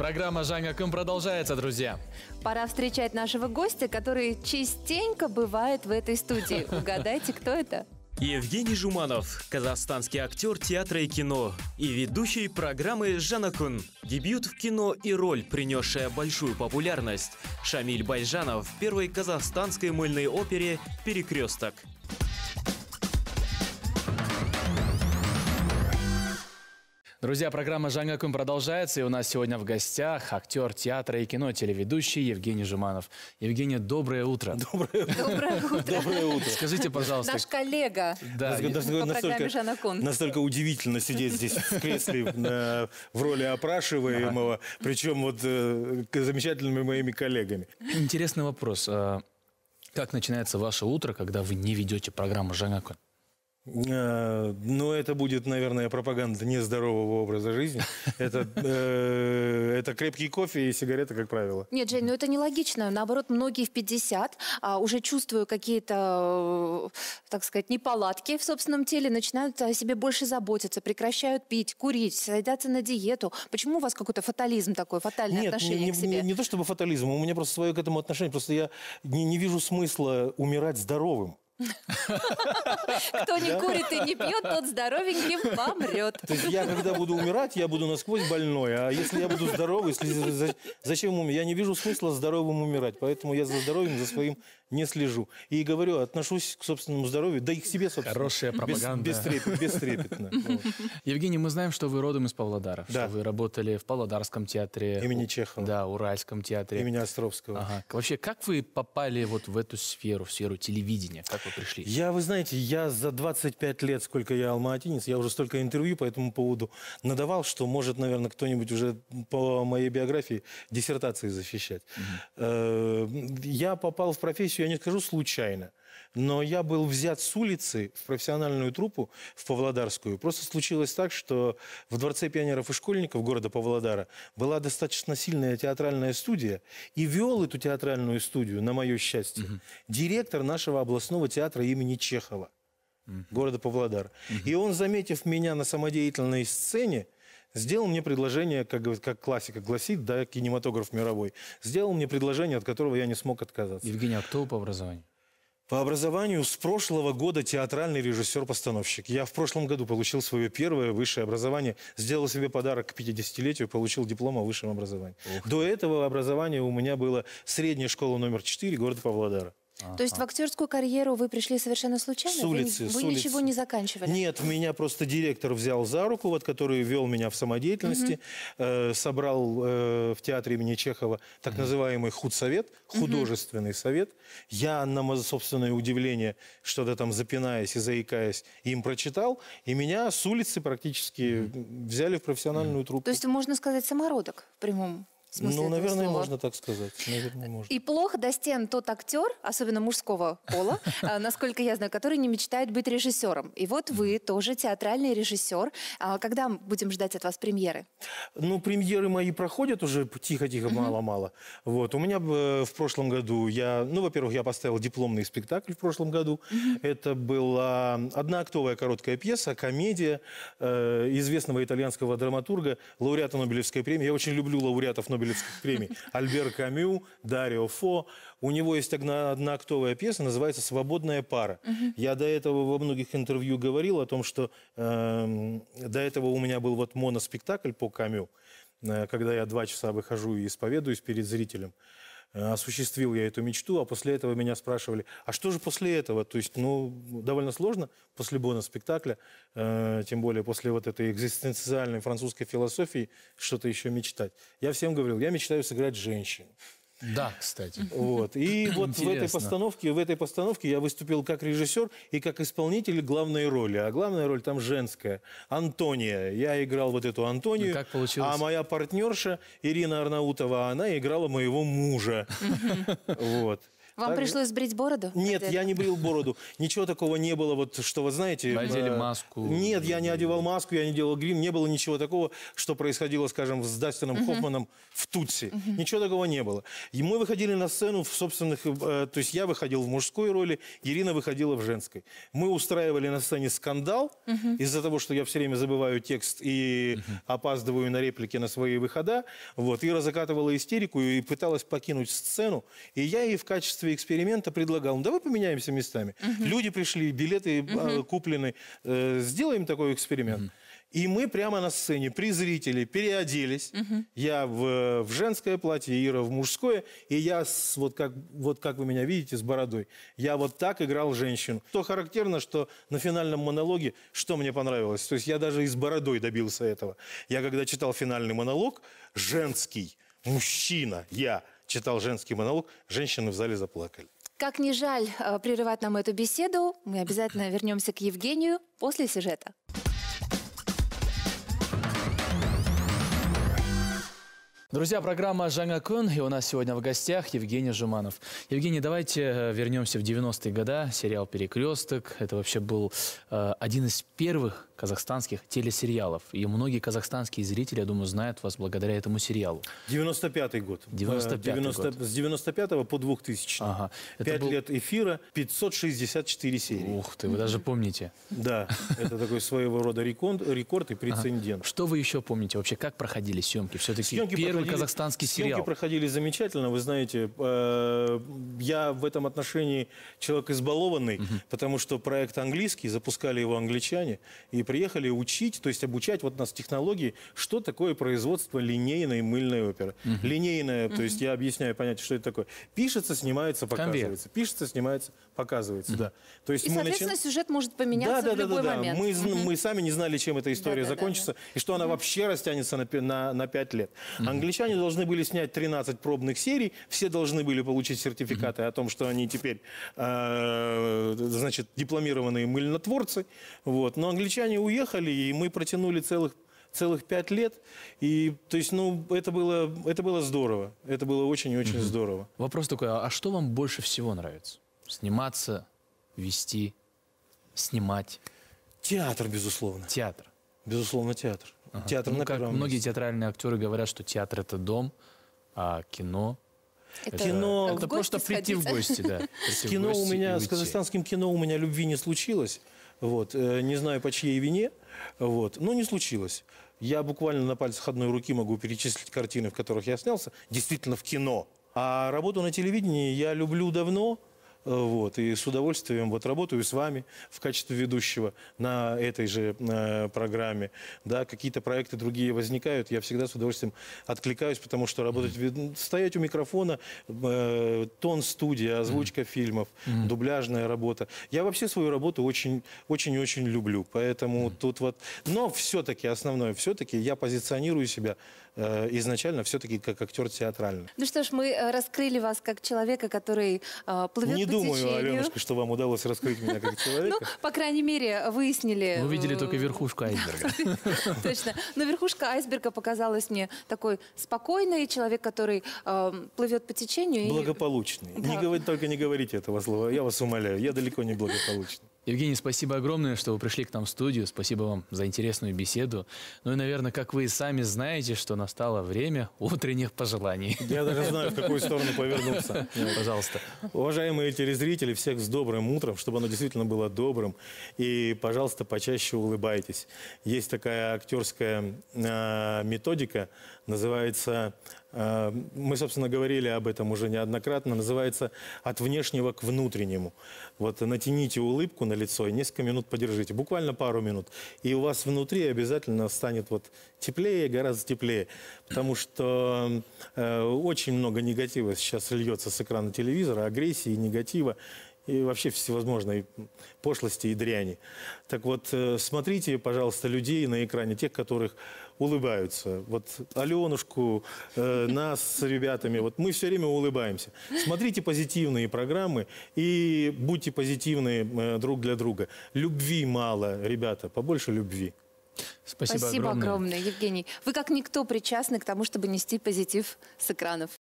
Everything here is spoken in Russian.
Программа Жангакым продолжается, друзья. Пора встречать нашего гостя, который частенько бывает в этой студии. Угадайте, кто это? Евгений Жуманов, казахстанский актер театра и кино и ведущий программы «Жанакун». Дебют в кино и роль, принесшая большую популярность, Шамиль Байжанов в первой казахстанской мыльной опере «Перекресток». Друзья, программа «Жангакум» продолжается, и у нас сегодня в гостях актер театра и кино, телеведущий Евгений Жиманов. Евгений, доброе утро. Доброе, утро. Доброе утро. Скажите, пожалуйста. Наш коллега да, по настолько, программе Настолько удивительно сидеть здесь в кресле э, в роли опрашиваемого, причем вот э, замечательными моими коллегами. Интересный вопрос. А, как начинается ваше утро, когда вы не ведете программу «Жангакум»? Э, Но ну, это будет, наверное, пропаганда нездорового образа жизни. Это, э, это крепкий кофе и сигареты, как правило. Нет, Жень, ну это нелогично. Наоборот, многие в 50 а, уже чувствуют какие-то, так сказать, неполадки в собственном теле, начинают о себе больше заботиться, прекращают пить, курить, садятся на диету. Почему у вас какой-то фатализм такой, фатальное Нет, отношение не, к себе? Не, не то чтобы фатализм, у меня просто свое к этому отношение. Просто я не, не вижу смысла умирать здоровым. Кто не курит и не пьет, тот здоровеньким помрет. То есть я, когда буду умирать, я буду насквозь больной. А если я буду здоровый, если, зачем умирать? Я не вижу смысла здоровым умирать. Поэтому я за здоровьем, за своим не слежу. И говорю, отношусь к собственному здоровью, да и к себе, собственно. Хорошая пропаганда. Без, бестрепет, бестрепетно. Евгений, мы знаем, что вы родом из Павлодара, да. что вы работали в Павлодарском театре. Имени Чехова. Да, Уральском театре. Имени Островского. Ага. Вообще, как вы попали вот в эту сферу, в сферу телевидения? Как вы пришли? Я, вы знаете, я за 25 лет, сколько я алматинец, я уже столько интервью по этому поводу надавал, что может, наверное, кто-нибудь уже по моей биографии диссертации защищать. Э, я попал в профессию я не скажу случайно, но я был взят с улицы в профессиональную труппу, в Павлодарскую. Просто случилось так, что в Дворце пионеров и школьников города Павлодара была достаточно сильная театральная студия, и вел эту театральную студию, на мое счастье, угу. директор нашего областного театра имени Чехова, угу. города Павлодар. Угу. И он, заметив меня на самодеятельной сцене, сделал мне предложение, как, как классика гласит, да, кинематограф мировой, сделал мне предложение, от которого я не смог отказаться. Евгений, а кто вы по образованию? По образованию с прошлого года театральный режиссер-постановщик. Я в прошлом году получил свое первое высшее образование, сделал себе подарок к 50-летию, получил диплом о высшем образовании. До этого образование у меня было средняя школа номер 4 города Павлодара. Ага. То есть в актерскую карьеру вы пришли совершенно случайно? С улицы. Вы, вы улицы. ничего не заканчивали? Нет, меня просто директор взял за руку, вот, который вел меня в самодеятельности, угу. э, собрал э, в театре имени Чехова так угу. называемый худсовет, художественный угу. совет. Я на собственное удивление, что-то там запинаясь и заикаясь, им прочитал, и меня с улицы практически угу. взяли в профессиональную угу. труппу. То есть, можно сказать, самородок в прямом смысле ну, наверное, слова. можно так сказать. Наверное, можно. И плохо достен тот актер, особенно мужского пола, а, насколько я знаю, который не мечтает быть режиссером. И вот вы тоже театральный режиссер. А когда будем ждать от вас премьеры? Ну, премьеры мои проходят уже тихо-тихо, мало-мало. Вот. У меня э, в прошлом году я... Ну, во-первых, я поставил дипломный спектакль в прошлом году. Это была одноактовая короткая пьеса, комедия э, известного итальянского драматурга, лауреата Нобелевской премии. Я очень люблю лауреатов Нобелевской Нобелевских премий, Альбер Камю, Дарио Фо. У него есть одна, одноактовая пьеса, называется «Свободная пара». Угу. Я до этого во многих интервью говорил о том, что э, до этого у меня был вот моноспектакль по Камю, э, когда я два часа выхожу и исповедуюсь перед зрителем. Э, осуществил я эту мечту, а после этого меня спрашивали, а что же после этого? То есть, ну, довольно сложно после Бона спектакля, э, тем более после вот этой экзистенциальной французской философии что-то еще мечтать. Я всем говорил, я мечтаю сыграть женщину. Да, кстати. Вот. И вот в этой, постановке, в этой постановке я выступил как режиссер и как исполнитель главной роли. А главная роль там женская. Антония. Я играл вот эту Антонию. Ну, как получилось? А моя партнерша Ирина Арнаутова, она играла моего мужа. Вот. Вам так... пришлось брить бороду? Нет, я не брил бороду. Ничего такого не было, вот что вы знаете. Надели э, маску. Нет, я не одевал маску, я не делал грим, не было ничего такого, что происходило, скажем, с Дастином угу. Хоффманом в Тутси. Ничего такого не было. И мы выходили на сцену в собственных, э, то есть я выходил в мужской роли, Ирина выходила в женской. Мы устраивали на сцене скандал из-за того, что я все время забываю текст и опаздываю на реплики на свои выхода. Вот, Ира закатывала истерику и пыталась покинуть сцену, и я ей в качестве качестве эксперимента предлагал, ну, давай поменяемся местами. Угу. Люди пришли, билеты угу. куплены, э, сделаем такой эксперимент. Угу. И мы прямо на сцене при зрителе переоделись. Угу. Я в, э, в женское платье, Ира в мужское. И я, с, вот, как, вот как вы меня видите, с бородой. Я вот так играл женщину. То характерно, что на финальном монологе, что мне понравилось. То есть я даже и с бородой добился этого. Я когда читал финальный монолог, женский, мужчина, я, читал женский монолог, женщины в зале заплакали. Как не жаль э, прерывать нам эту беседу, мы обязательно вернемся к Евгению после сюжета. Друзья, программа «Жанга Кон», и у нас сегодня в гостях Евгений Жуманов. Евгений, давайте э, вернемся в 90-е годы, сериал «Перекресток». Это вообще был э, один из первых казахстанских телесериалов. И многие казахстанские зрители, я думаю, знают вас благодаря этому сериалу. 95-й год. 95 э, 90, год. С 95 по 2000 ага. Это 5 был... лет эфира, 564 серии. Ух ты, вы даже помните. Да, это такой своего рода рекорд, рекорд и прецедент. Что вы еще помните вообще? Как проходили съемки? Все-таки первый казахстанский сериал. Съемки проходили замечательно. Вы знаете, э, я в этом отношении человек избалованный, потому что проект английский, запускали его англичане, и приехали учить, то есть обучать вот нас технологии, что такое производство линейной мыльной оперы. Угу. Линейная, то есть я объясняю понятие, что это такое. Пишется, снимается, показывается. Конвейер. Пишется, снимается, показывается, да. То есть и, мы соответственно, начи... сюжет может поменяться да, да, в любой да, да. момент. Мы, угу. мы сами не знали, чем эта история да, да, закончится, да, да. и что она угу. вообще растянется на, на, на 5 лет. Угу. Англичане должны были снять 13 пробных серий, все должны были получить сертификаты угу. о том, что они теперь, э, значит, дипломированные мыльнотворцы. Вот. Но англичане уехали, и мы протянули целых целых пять лет. И, то есть, ну, это было, это было здорово. Это было очень-очень и угу. здорово. Вопрос такой, а, а что вам больше всего нравится? Сниматься, вести, снимать? Театр, безусловно. Театр? Безусловно, театр. Ага. Театр ну, на как первом Многие месте. театральные актеры говорят, что театр – это дом, а кино это, кино... это просто сходить. прийти в гости, да. С кино у меня, с казахстанским кино у меня любви не случилось. Вот. Э, не знаю, по чьей вине, вот. но не случилось. Я буквально на пальцах одной руки могу перечислить картины, в которых я снялся, действительно в кино. А работу на телевидении я люблю давно, Э, вот, и с удовольствием вот работаю с вами в качестве ведущего на этой же э, программе. Да, какие-то проекты другие возникают, я всегда с удовольствием откликаюсь, потому что работать, mm-hmm. стоять у микрофона, э, тон студии, озвучка mm-hmm. фильмов, mm-hmm. дубляжная работа. Я вообще свою работу очень, очень, очень люблю, поэтому mm-hmm. тут вот. Но все-таки основное, все-таки я позиционирую себя Э, изначально все-таки как актер театральный. Ну что ж, мы э, раскрыли вас как человека, который э, плывет Не по думаю, течению. Аленушка, что вам удалось раскрыть меня как человека. Ну, по крайней мере, выяснили. Вы видели э, только верхушку айсберга. Точно. Но верхушка айсберга показалась мне такой спокойный человек, который плывет по течению. Благополучный. Только не говорите этого слова, я вас умоляю, я далеко не благополучный. Евгений, спасибо огромное, что вы пришли к нам в студию. Спасибо вам за интересную беседу. Ну и, наверное, как вы и сами знаете, что настало время утренних пожеланий. Я даже знаю, в какую сторону повернуться. Ну, пожалуйста. Уважаемые телезрители, всех с добрым утром, чтобы оно действительно было добрым. И, пожалуйста, почаще улыбайтесь. Есть такая актерская а, методика, называется Э, мы, собственно, говорили об этом уже неоднократно. Называется «от внешнего к внутреннему». Вот натяните улыбку на лицо и несколько минут подержите, буквально пару минут. И у вас внутри обязательно станет вот теплее, гораздо теплее. Потому что э, очень много негатива сейчас льется с экрана телевизора, агрессии, негатива и вообще всевозможной пошлости и дряни. Так вот, э, смотрите, пожалуйста, людей на экране, тех, которых улыбаются. Вот Аленушку, э, нас с ребятами, вот мы все время улыбаемся. Смотрите позитивные программы и будьте позитивны э, друг для друга. Любви мало, ребята, побольше любви. Спасибо, Спасибо огромное. огромное, Евгений. Вы как никто причастны к тому, чтобы нести позитив с экранов.